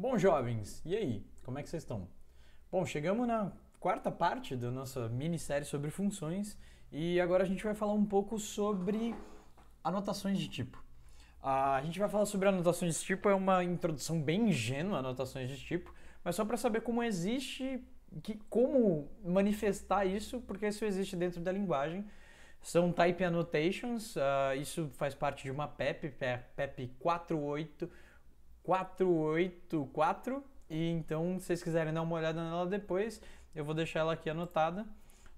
Bom, jovens, e aí? Como é que vocês estão? Bom, chegamos na quarta parte da nossa minissérie sobre funções e agora a gente vai falar um pouco sobre anotações de tipo. Ah, a gente vai falar sobre anotações de tipo, é uma introdução bem ingênua, anotações de tipo, mas só para saber como existe, que, como manifestar isso, porque isso existe dentro da linguagem. São type annotations, uh, isso faz parte de uma PEP, PEP 48 484. E então, se vocês quiserem dar uma olhada nela depois, eu vou deixar ela aqui anotada.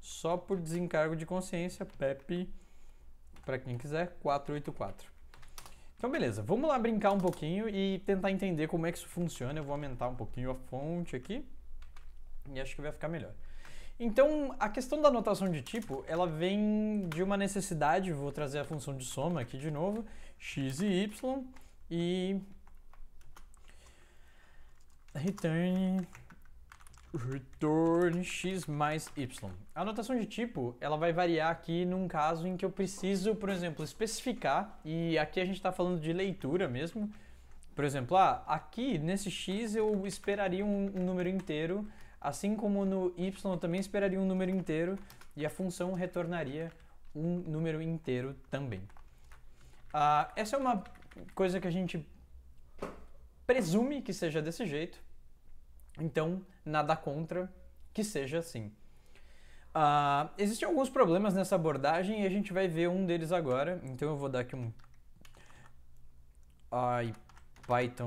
Só por desencargo de consciência, PEP, para quem quiser, 484. Então, beleza, vamos lá brincar um pouquinho e tentar entender como é que isso funciona. Eu vou aumentar um pouquinho a fonte aqui e acho que vai ficar melhor. Então, a questão da anotação de tipo, ela vem de uma necessidade, vou trazer a função de soma aqui de novo, x e y, e return return x mais y. A notação de tipo, ela vai variar aqui num caso em que eu preciso, por exemplo, especificar, e aqui a gente está falando de leitura mesmo. Por exemplo, ah, aqui nesse x eu esperaria um, um número inteiro, assim como no y eu também esperaria um número inteiro, e a função retornaria um número inteiro também. Ah, essa é uma coisa que a gente presume que seja desse jeito, então nada contra que seja assim. Uh, existem alguns problemas nessa abordagem e a gente vai ver um deles agora, então eu vou dar aqui um ai, Python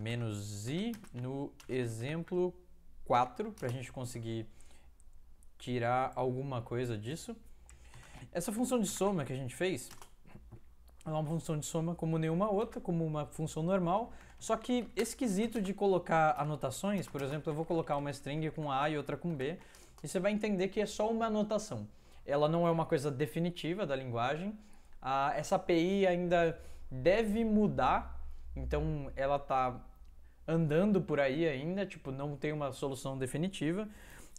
menos i no exemplo 4 para a gente conseguir tirar alguma coisa disso. Essa função de soma que a gente fez, é uma função de soma como nenhuma outra, como uma função normal, só que esquisito de colocar anotações, por exemplo, eu vou colocar uma string com A e outra com B, e você vai entender que é só uma anotação. Ela não é uma coisa definitiva da linguagem. Ah, essa API ainda deve mudar, então ela está andando por aí ainda, tipo, não tem uma solução definitiva.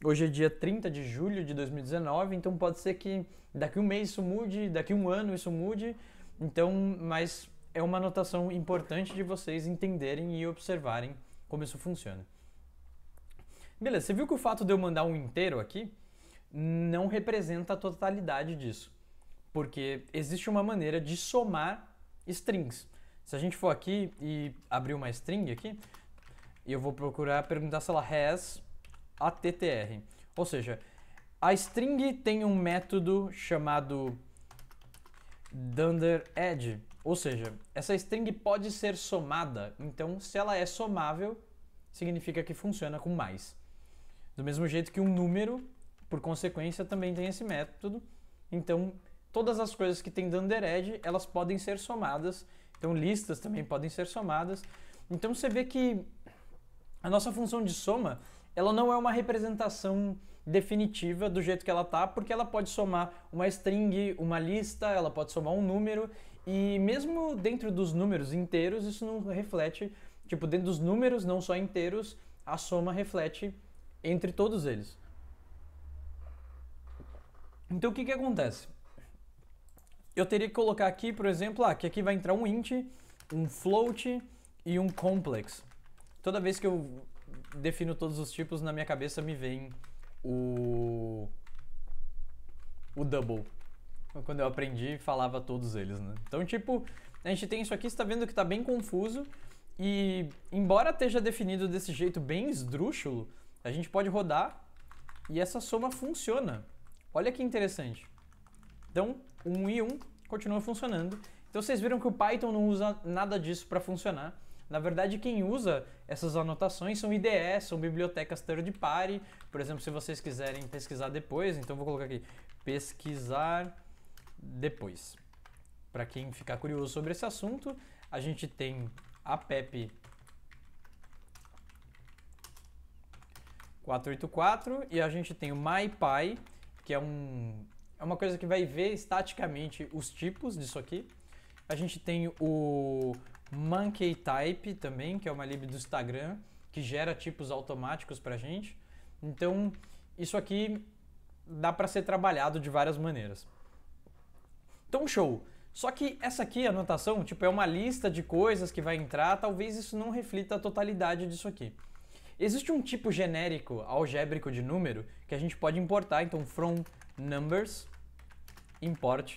Hoje é dia 30 de julho de 2019, então pode ser que daqui um mês isso mude, daqui um ano isso mude, então, mas é uma anotação importante de vocês entenderem e observarem como isso funciona. Beleza, você viu que o fato de eu mandar um inteiro aqui não representa a totalidade disso, porque existe uma maneira de somar strings. Se a gente for aqui e abrir uma string aqui, eu vou procurar perguntar se ela has attr. Ou seja, a string tem um método chamado dunder edge, ou seja, essa string pode ser somada, então se ela é somável, significa que funciona com mais. Do mesmo jeito que um número, por consequência, também tem esse método, então todas as coisas que tem dunder edge, elas podem ser somadas, então listas também podem ser somadas. Então você vê que a nossa função de soma, ela não é uma representação definitiva do jeito que ela tá, porque ela pode somar uma string, uma lista, ela pode somar um número e mesmo dentro dos números inteiros isso não reflete, tipo dentro dos números não só inteiros, a soma reflete entre todos eles. Então o que que acontece? Eu teria que colocar aqui, por exemplo, ah, que aqui vai entrar um int, um float e um complex. Toda vez que eu defino todos os tipos, na minha cabeça me vem o o double. Quando eu aprendi, falava todos eles, né? Então, tipo, a gente tem isso aqui, você tá vendo que tá bem confuso. E embora esteja definido desse jeito bem esdrúxulo, a gente pode rodar e essa soma funciona. Olha que interessante. Então, 1 um e 1 um continua funcionando. Então vocês viram que o Python não usa nada disso para funcionar. Na verdade, quem usa essas anotações são IDEs, são bibliotecas third party. Por exemplo, se vocês quiserem pesquisar depois, então vou colocar aqui pesquisar depois. Para quem ficar curioso sobre esse assunto, a gente tem a PEP 484 e a gente tem o MyPy, que é, um, é uma coisa que vai ver estaticamente os tipos disso aqui. A gente tem o Monkey Type também, que é uma lib do Instagram, que gera tipos automáticos para gente. Então, isso aqui dá para ser trabalhado de várias maneiras. Então, show! Só que essa aqui, a anotação, tipo, é uma lista de coisas que vai entrar, talvez isso não reflita a totalidade disso aqui. Existe um tipo genérico algébrico de número que a gente pode importar, então from numbers import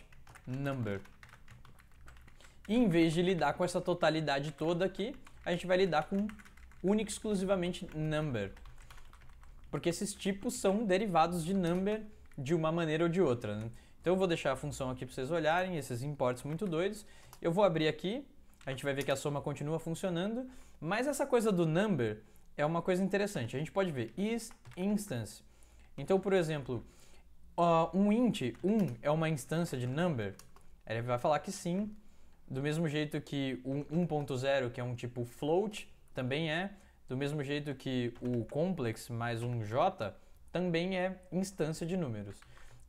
number. E em vez de lidar com essa totalidade toda aqui, a gente vai lidar com única e exclusivamente number. Porque esses tipos são derivados de number de uma maneira ou de outra. Né? Então eu vou deixar a função aqui para vocês olharem, esses imports muito doidos. Eu vou abrir aqui, a gente vai ver que a soma continua funcionando, mas essa coisa do number é uma coisa interessante. A gente pode ver is instance. Então, por exemplo, uh, um int, 1 um, é uma instância de number? Ele vai falar que sim, do mesmo jeito que o 1.0, que é um tipo float, também é. Do mesmo jeito que o complex mais um J também é instância de números.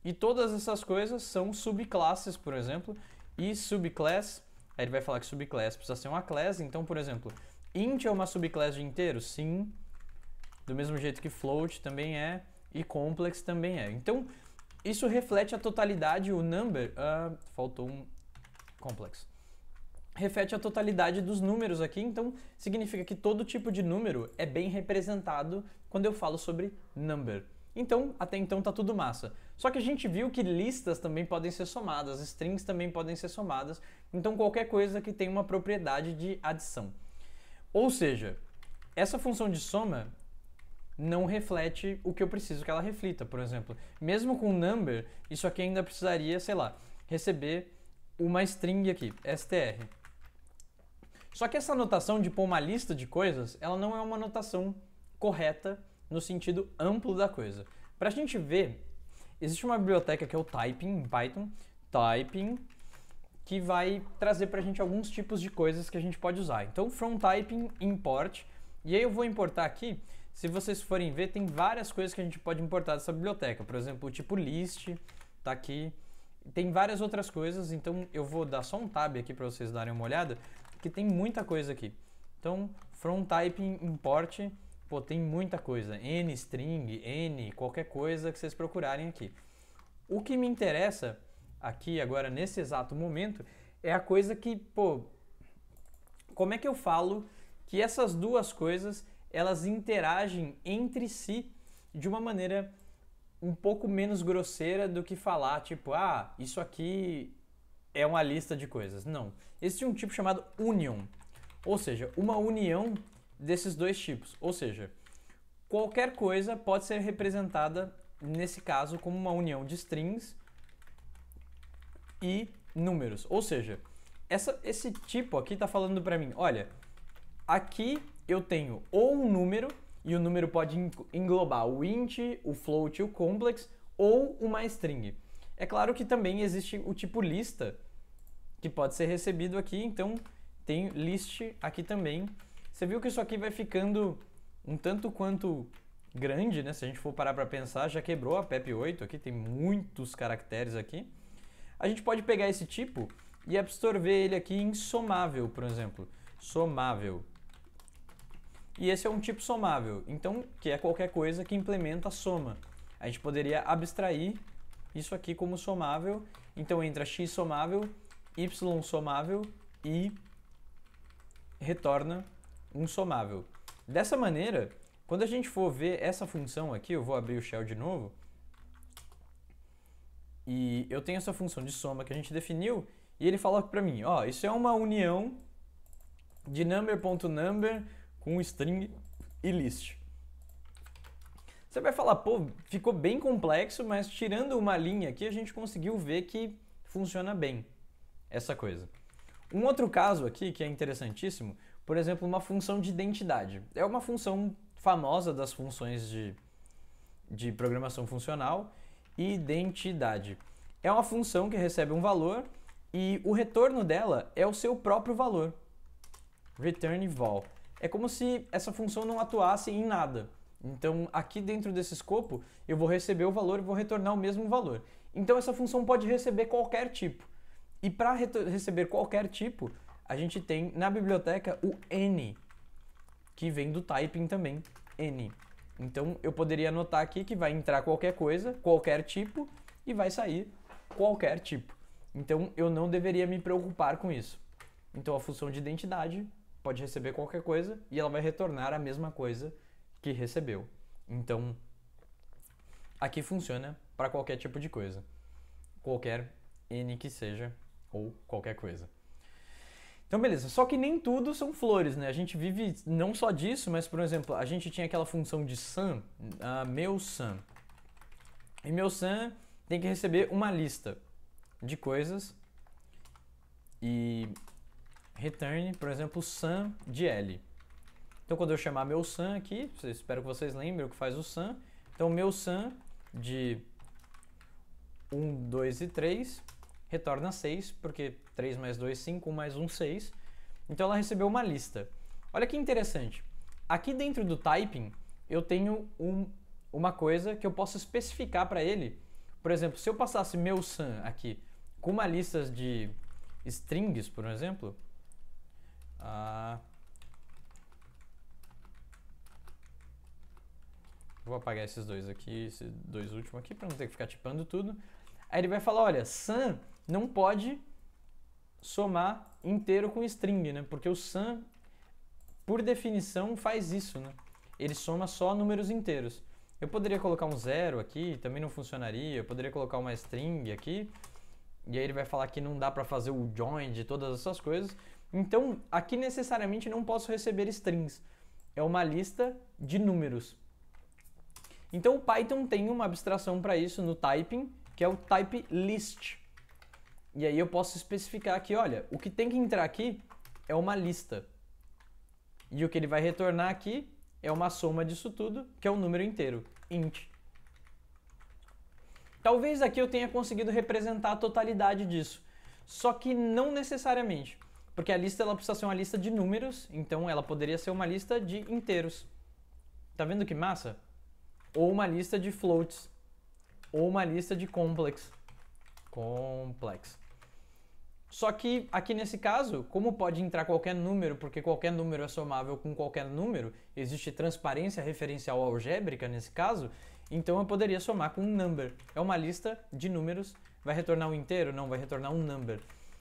E todas essas coisas são subclasses, por exemplo, e subclass, aí ele vai falar que subclass precisa ser uma class, então, por exemplo, int é uma subclass de inteiro? Sim. Do mesmo jeito que float também é, e complex também é. Então, isso reflete a totalidade, o number, uh, faltou um complex reflete a totalidade dos números aqui, então significa que todo tipo de número é bem representado quando eu falo sobre number. Então, até então tá tudo massa. Só que a gente viu que listas também podem ser somadas, strings também podem ser somadas, então qualquer coisa que tem uma propriedade de adição. Ou seja, essa função de soma não reflete o que eu preciso que ela reflita, por exemplo. Mesmo com number, isso aqui ainda precisaria, sei lá, receber uma string aqui, str. Só que essa anotação de pôr uma lista de coisas, ela não é uma anotação correta no sentido amplo da coisa. Para a gente ver, existe uma biblioteca que é o Typing em Python, Typing, que vai trazer para a gente alguns tipos de coisas que a gente pode usar. Então, from typing import, e aí eu vou importar aqui. Se vocês forem ver, tem várias coisas que a gente pode importar dessa biblioteca. Por exemplo, o tipo list tá aqui. Tem várias outras coisas, então eu vou dar só um tab aqui para vocês darem uma olhada porque tem muita coisa aqui. Então, front type import, pô, tem muita coisa. N string, N, qualquer coisa que vocês procurarem aqui. O que me interessa aqui agora, nesse exato momento, é a coisa que, pô, como é que eu falo que essas duas coisas elas interagem entre si de uma maneira um pouco menos grosseira do que falar, tipo, ah, isso aqui é uma lista de coisas. Não. Existe um tipo chamado union, ou seja, uma união desses dois tipos. Ou seja, qualquer coisa pode ser representada, nesse caso, como uma união de strings e números. Ou seja, essa, esse tipo aqui está falando para mim, olha, aqui eu tenho ou um número, e o número pode englobar o int, o float, o complex, ou uma string. É claro que também existe o tipo lista que pode ser recebido aqui, então tem list aqui também. Você viu que isso aqui vai ficando um tanto quanto grande, né? Se a gente for parar para pensar, já quebrou a PEP8 aqui, tem muitos caracteres aqui. A gente pode pegar esse tipo e absorver ele aqui em somável, por exemplo. Somável. E esse é um tipo somável, então que é qualquer coisa que implementa a soma. A gente poderia abstrair isso aqui como somável. Então entra x somável, y somável e retorna um somável. Dessa maneira, quando a gente for ver essa função aqui, eu vou abrir o shell de novo, e eu tenho essa função de soma que a gente definiu, e ele fala para mim, ó, isso é uma união de number.number .number com string e list. Você vai falar, pô, ficou bem complexo, mas tirando uma linha aqui, a gente conseguiu ver que funciona bem essa coisa. Um outro caso aqui que é interessantíssimo, por exemplo, uma função de identidade. É uma função famosa das funções de, de programação funcional, identidade. É uma função que recebe um valor e o retorno dela é o seu próprio valor. Return val. É como se essa função não atuasse em nada. Então, aqui dentro desse escopo, eu vou receber o valor e vou retornar o mesmo valor. Então, essa função pode receber qualquer tipo. E para receber qualquer tipo, a gente tem na biblioteca o n, que vem do typing também, n. Então, eu poderia anotar aqui que vai entrar qualquer coisa, qualquer tipo, e vai sair qualquer tipo. Então, eu não deveria me preocupar com isso. Então, a função de identidade pode receber qualquer coisa e ela vai retornar a mesma coisa que recebeu. Então, aqui funciona para qualquer tipo de coisa, qualquer N que seja ou qualquer coisa. Então, beleza, só que nem tudo são flores, né? A gente vive não só disso, mas, por exemplo, a gente tinha aquela função de sum, meu sum. E meu sum tem que receber uma lista de coisas e return, por exemplo, sum de L. Então quando eu chamar meu sun aqui, espero que vocês lembrem o que faz o sun. Então meu sun de 1, 2 e 3 retorna 6, porque 3 mais 2, 5, 1 mais 1, 6. Então ela recebeu uma lista. Olha que interessante. Aqui dentro do typing, eu tenho um, uma coisa que eu posso especificar para ele. Por exemplo, se eu passasse meu sun aqui com uma lista de strings, por exemplo, uh, Vou apagar esses dois aqui, esses dois últimos aqui, para não ter que ficar tipando tudo. Aí ele vai falar, olha, sum não pode somar inteiro com string, né? Porque o sum, por definição, faz isso, né? Ele soma só números inteiros. Eu poderia colocar um zero aqui, também não funcionaria. Eu poderia colocar uma string aqui. E aí ele vai falar que não dá para fazer o join de todas essas coisas. Então, aqui necessariamente não posso receber strings. É uma lista de números. Então o Python tem uma abstração para isso no typing, que é o type list. E aí eu posso especificar aqui, olha, o que tem que entrar aqui é uma lista. E o que ele vai retornar aqui é uma soma disso tudo, que é um número inteiro, int. Talvez aqui eu tenha conseguido representar a totalidade disso, só que não necessariamente, porque a lista ela precisa ser uma lista de números, então ela poderia ser uma lista de inteiros. Tá vendo que massa? ou uma lista de floats, ou uma lista de complex. Complex. Só que aqui nesse caso, como pode entrar qualquer número, porque qualquer número é somável com qualquer número, existe transparência referencial algébrica nesse caso, então eu poderia somar com um number. É uma lista de números, vai retornar um inteiro? Não, vai retornar um number.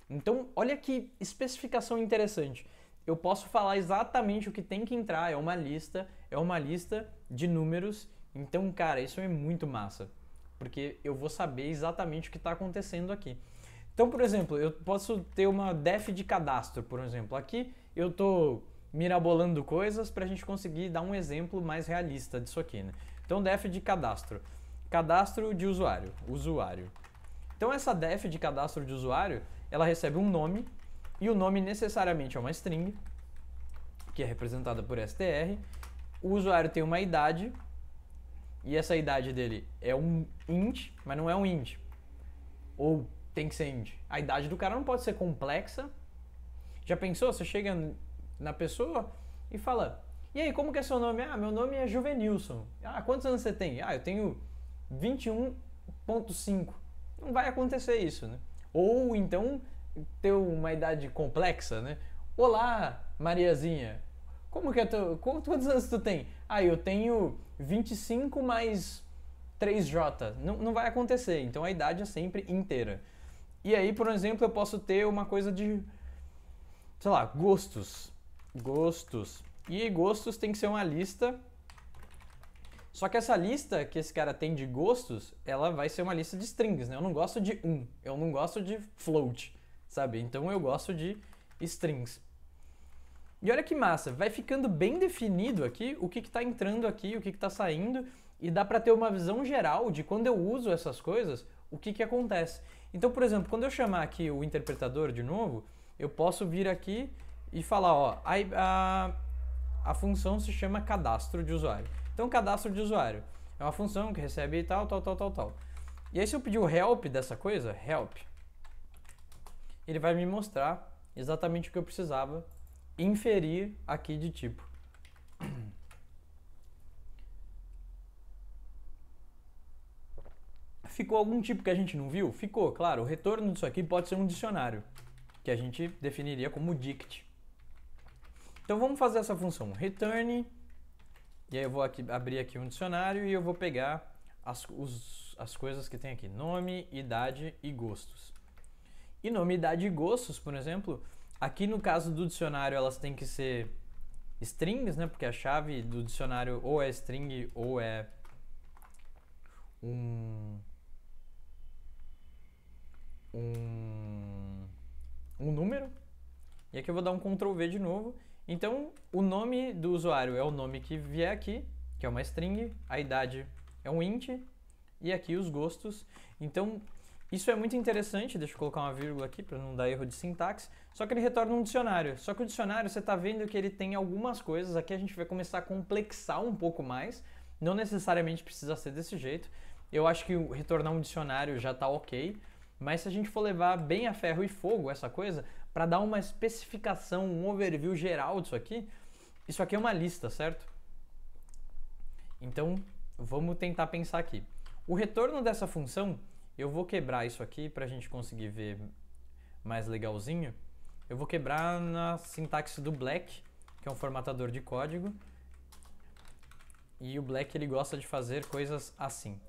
Então, olha que especificação interessante. Eu posso falar exatamente o que tem que entrar, é uma lista, é uma lista de números então, cara, isso é muito massa, porque eu vou saber exatamente o que está acontecendo aqui. Então, por exemplo, eu posso ter uma def de cadastro, por exemplo. Aqui eu estou mirabolando coisas para a gente conseguir dar um exemplo mais realista disso aqui. Né? Então, def de cadastro. Cadastro de usuário. Usuário. Então, essa def de cadastro de usuário, ela recebe um nome, e o nome necessariamente é uma string, que é representada por str. O usuário tem uma idade, e essa idade dele é um int, mas não é um int. Ou tem que ser int. A idade do cara não pode ser complexa. Já pensou? Você chega na pessoa e fala: E aí, como que é seu nome? Ah, meu nome é Juvenilson. Ah, quantos anos você tem? Ah, eu tenho 21,5. Não vai acontecer isso, né? Ou então ter uma idade complexa, né? Olá, Mariazinha. Como que é teu. Quantos anos tu tem? Ah, eu tenho 25 mais 3J. Não, não vai acontecer. Então a idade é sempre inteira. E aí, por exemplo, eu posso ter uma coisa de. Sei lá, gostos. Gostos. E gostos tem que ser uma lista. Só que essa lista que esse cara tem de gostos, ela vai ser uma lista de strings, né? Eu não gosto de um, eu não gosto de float, sabe? Então eu gosto de strings. E olha que massa, vai ficando bem definido aqui o que está entrando aqui, o que está saindo, e dá para ter uma visão geral de quando eu uso essas coisas, o que, que acontece. Então, por exemplo, quando eu chamar aqui o interpretador de novo, eu posso vir aqui e falar, ó, a, a, a função se chama cadastro de usuário. Então, cadastro de usuário é uma função que recebe tal, tal, tal, tal, tal. E aí se eu pedir o help dessa coisa, help, ele vai me mostrar exatamente o que eu precisava inferir aqui de tipo. Ficou algum tipo que a gente não viu? Ficou, claro. O retorno disso aqui pode ser um dicionário, que a gente definiria como dict. Então vamos fazer essa função return, e aí eu vou aqui, abrir aqui um dicionário e eu vou pegar as, os, as coisas que tem aqui, nome, idade e gostos. E nome, idade e gostos, por exemplo, Aqui no caso do dicionário, elas têm que ser strings, né? Porque a chave do dicionário ou é string ou é um um um número. E aqui eu vou dar um Ctrl V de novo. Então, o nome do usuário é o nome que vier aqui, que é uma string, a idade é um int e aqui os gostos. Então, isso é muito interessante, deixa eu colocar uma vírgula aqui para não dar erro de sintaxe, só que ele retorna um dicionário. Só que o dicionário você está vendo que ele tem algumas coisas, aqui a gente vai começar a complexar um pouco mais, não necessariamente precisa ser desse jeito. Eu acho que retornar um dicionário já está ok, mas se a gente for levar bem a ferro e fogo essa coisa, para dar uma especificação, um overview geral disso aqui, isso aqui é uma lista, certo? Então vamos tentar pensar aqui. O retorno dessa função eu vou quebrar isso aqui para a gente conseguir ver mais legalzinho. Eu vou quebrar na sintaxe do Black, que é um formatador de código. E o Black ele gosta de fazer coisas assim.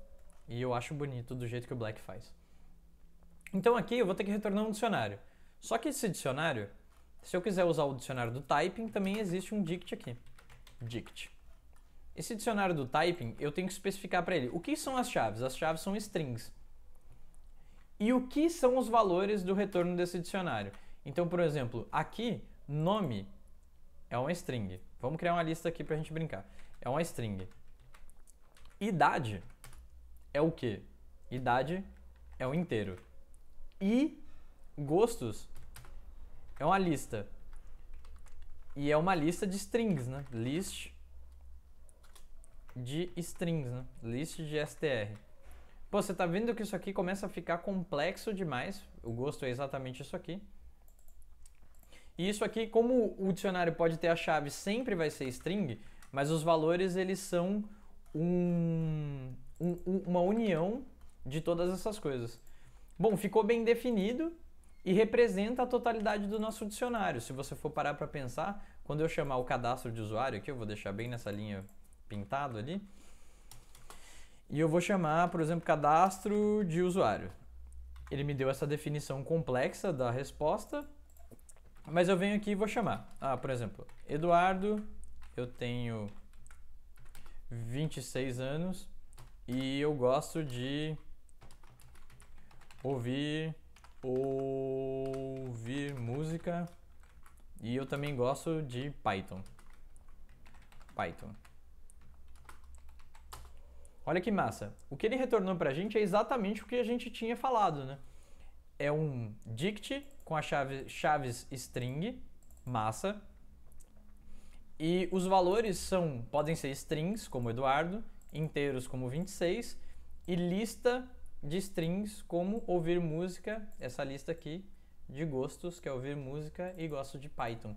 E eu acho bonito do jeito que o Black faz. Então aqui eu vou ter que retornar um dicionário. Só que esse dicionário, se eu quiser usar o dicionário do typing, também existe um dict aqui. Dict. Esse dicionário do typing, eu tenho que especificar para ele o que são as chaves. As chaves são strings e o que são os valores do retorno desse dicionário. Então, por exemplo, aqui, nome é uma string. Vamos criar uma lista aqui para a gente brincar. É uma string. Idade é o quê? Idade é um inteiro. E gostos é uma lista. E é uma lista de strings, né? List de strings, né? List de str. Pô, você tá vendo que isso aqui começa a ficar complexo demais. O gosto é exatamente isso aqui. E isso aqui, como o dicionário pode ter a chave, sempre vai ser string, mas os valores eles são um, um, uma união de todas essas coisas. Bom, ficou bem definido e representa a totalidade do nosso dicionário. Se você for parar para pensar, quando eu chamar o cadastro de usuário aqui, eu vou deixar bem nessa linha pintado ali, e eu vou chamar, por exemplo, cadastro de usuário. Ele me deu essa definição complexa da resposta, mas eu venho aqui e vou chamar. Ah, por exemplo, Eduardo, eu tenho 26 anos e eu gosto de ouvir ouvir música e eu também gosto de Python. Python. Olha que massa. O que ele retornou para a gente é exatamente o que a gente tinha falado, né? É um dict com a chave chaves string massa e os valores são podem ser strings como Eduardo, inteiros como 26 e lista de strings como ouvir música, essa lista aqui de gostos, que é ouvir música e gosto de Python.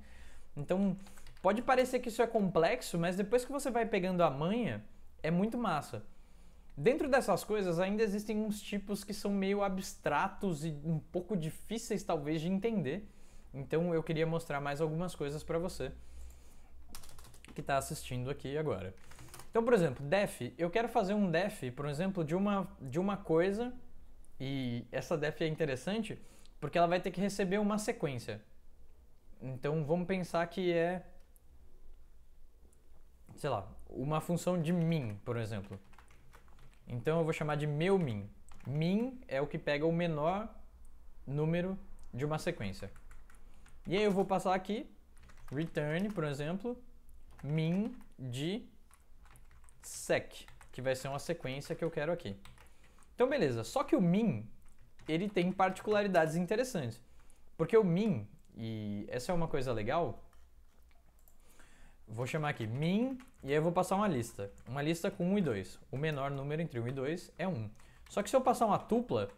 Então, pode parecer que isso é complexo, mas depois que você vai pegando a manha, é muito massa. Dentro dessas coisas ainda existem uns tipos que são meio abstratos e um pouco difíceis talvez de entender. Então eu queria mostrar mais algumas coisas para você que está assistindo aqui agora. Então, por exemplo, def, eu quero fazer um def, por exemplo, de uma, de uma coisa, e essa def é interessante porque ela vai ter que receber uma sequência. Então vamos pensar que é, sei lá, uma função de min, por exemplo. Então eu vou chamar de meu min. Min é o que pega o menor número de uma sequência. E aí eu vou passar aqui, return, por exemplo, min de sec, que vai ser uma sequência que eu quero aqui. Então beleza, só que o min, ele tem particularidades interessantes. Porque o min, e essa é uma coisa legal, Vou chamar aqui min e aí eu vou passar uma lista. Uma lista com 1 e 2. O menor número entre 1 e 2 é 1. Só que se eu passar uma tupla,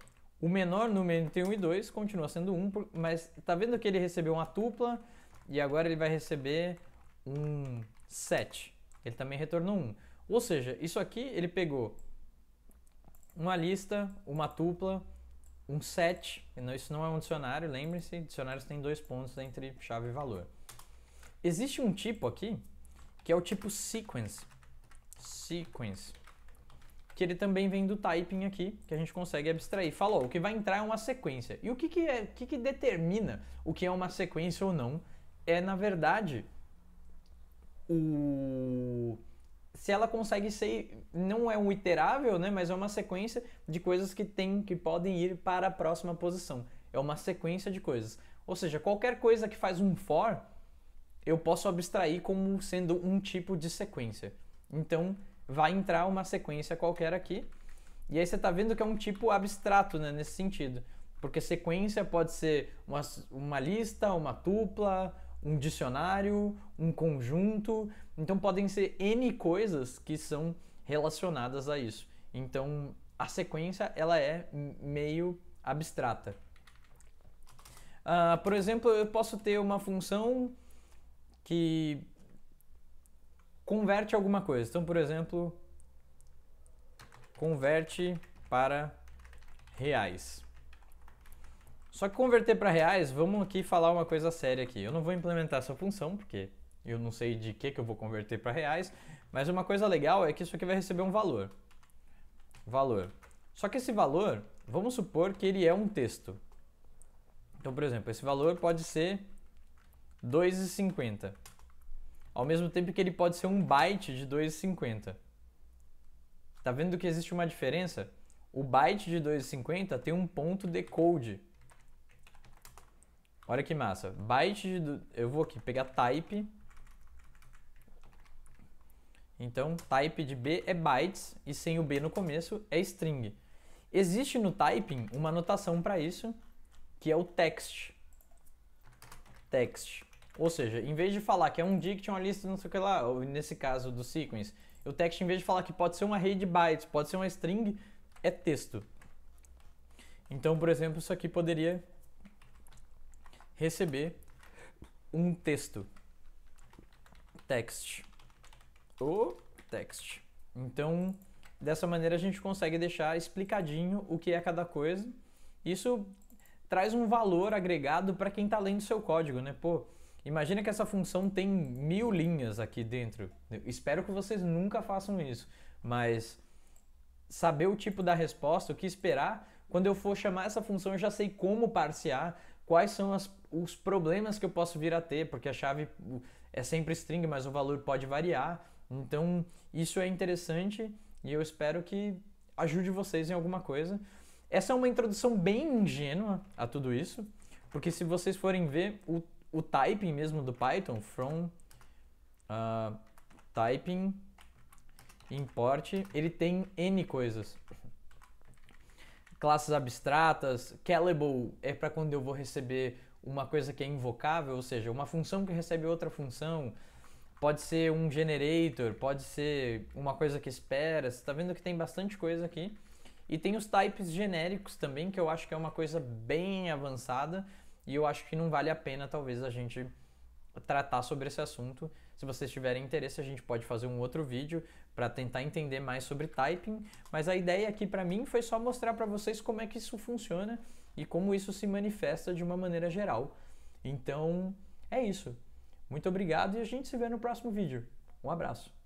o menor número entre 1 e 2 continua sendo 1, mas tá vendo que ele recebeu uma tupla e agora ele vai receber um 7. Ele também retornou 1. Ou seja, isso aqui ele pegou uma lista, uma tupla, um set. Isso não é um dicionário, lembre-se, dicionários têm dois pontos entre chave e valor. Existe um tipo aqui que é o tipo sequence. Sequence. Que ele também vem do typing aqui, que a gente consegue abstrair. Falou, o que vai entrar é uma sequência. E o que, que é, o que, que determina o que é uma sequência ou não é, na verdade, o se ela consegue ser não é um iterável, né, mas é uma sequência de coisas que tem que podem ir para a próxima posição. É uma sequência de coisas. Ou seja, qualquer coisa que faz um for eu posso abstrair como sendo um tipo de sequência. Então, vai entrar uma sequência qualquer aqui. E aí você está vendo que é um tipo abstrato né, nesse sentido. Porque sequência pode ser uma, uma lista, uma tupla, um dicionário, um conjunto. Então podem ser N coisas que são relacionadas a isso. Então a sequência ela é meio abstrata. Uh, por exemplo, eu posso ter uma função que converte alguma coisa. Então, por exemplo, converte para reais. Só que converter para reais, vamos aqui falar uma coisa séria aqui. Eu não vou implementar essa função, porque eu não sei de que, que eu vou converter para reais, mas uma coisa legal é que isso aqui vai receber um valor. Valor. Só que esse valor, vamos supor que ele é um texto. Então, por exemplo, esse valor pode ser 2,50. Ao mesmo tempo que ele pode ser um byte de 2,50. Tá vendo que existe uma diferença? O byte de 2,50 tem um ponto decode. Olha que massa. Byte de. Eu vou aqui pegar type. Então, type de B é bytes e sem o B no começo é string. Existe no typing uma notação para isso, que é o text. Text. Ou seja, em vez de falar que é um dict, uma lista, não sei o que lá, ou nesse caso do sequence, o text, em vez de falar que pode ser um array de bytes, pode ser uma string, é texto. Então, por exemplo, isso aqui poderia receber um texto. Text. O text. Então, dessa maneira a gente consegue deixar explicadinho o que é cada coisa. Isso traz um valor agregado para quem está lendo seu código, né? Pô, Imagina que essa função tem mil linhas aqui dentro. Eu espero que vocês nunca façam isso, mas saber o tipo da resposta, o que esperar, quando eu for chamar essa função eu já sei como parsear, quais são as, os problemas que eu posso vir a ter, porque a chave é sempre string, mas o valor pode variar. Então, isso é interessante e eu espero que ajude vocês em alguma coisa. Essa é uma introdução bem ingênua a tudo isso, porque se vocês forem ver, o o typing mesmo do Python, from uh, typing import, ele tem N coisas. Classes abstratas, callable é para quando eu vou receber uma coisa que é invocável, ou seja, uma função que recebe outra função. Pode ser um generator, pode ser uma coisa que espera. Você está vendo que tem bastante coisa aqui. E tem os types genéricos também, que eu acho que é uma coisa bem avançada e eu acho que não vale a pena, talvez, a gente tratar sobre esse assunto. Se vocês tiverem interesse, a gente pode fazer um outro vídeo para tentar entender mais sobre typing, mas a ideia aqui para mim foi só mostrar para vocês como é que isso funciona e como isso se manifesta de uma maneira geral. Então, é isso. Muito obrigado e a gente se vê no próximo vídeo. Um abraço.